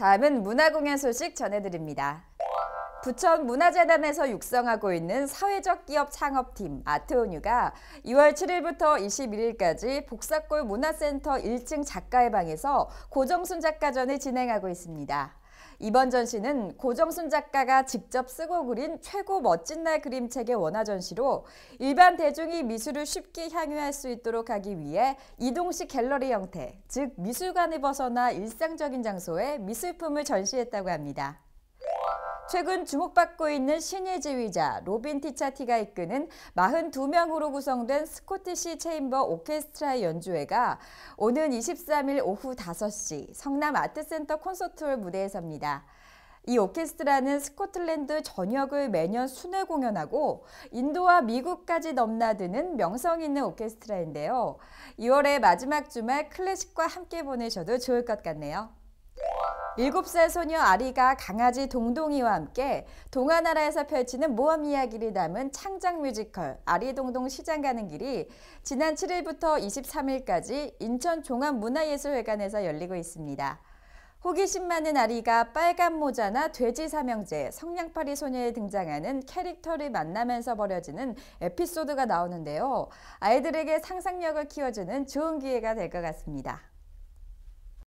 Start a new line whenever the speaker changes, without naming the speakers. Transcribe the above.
다음은 문화공연 소식 전해드립니다. 부천 문화재단에서 육성하고 있는 사회적 기업 창업팀 아트온유가 2월 7일부터 21일까지 복사골 문화센터 1층 작가의 방에서 고정순 작가전을 진행하고 있습니다. 이번 전시는 고정순 작가가 직접 쓰고 그린 최고 멋진 날 그림책의 원화 전시로 일반 대중이 미술을 쉽게 향유할 수 있도록 하기 위해 이동식 갤러리 형태, 즉 미술관을 벗어나 일상적인 장소에 미술품을 전시했다고 합니다. 최근 주목받고 있는 신예 지휘자 로빈 티차티가 이끄는 42명으로 구성된 스코티시 체인버 오케스트라의 연주회가 오는 23일 오후 5시 성남 아트센터 콘서트홀 무대에 섭니다. 이 오케스트라는 스코틀랜드 전역을 매년 순회 공연하고 인도와 미국까지 넘나드는 명성 있는 오케스트라인데요. 2월의 마지막 주말 클래식과 함께 보내셔도 좋을 것 같네요. 7살 소녀 아리가 강아지 동동이와 함께 동화나라에서 펼치는 모험 이야기를 담은 창작 뮤지컬 아리동동 시장 가는 길이 지난 7일부터 23일까지 인천 종합문화예술회관에서 열리고 있습니다. 호기심 많은 아리가 빨간 모자나 돼지 삼형제, 성냥팔이 소녀에 등장하는 캐릭터를 만나면서 벌어지는 에피소드가 나오는데요. 아이들에게 상상력을 키워주는 좋은 기회가 될 것 같습니다.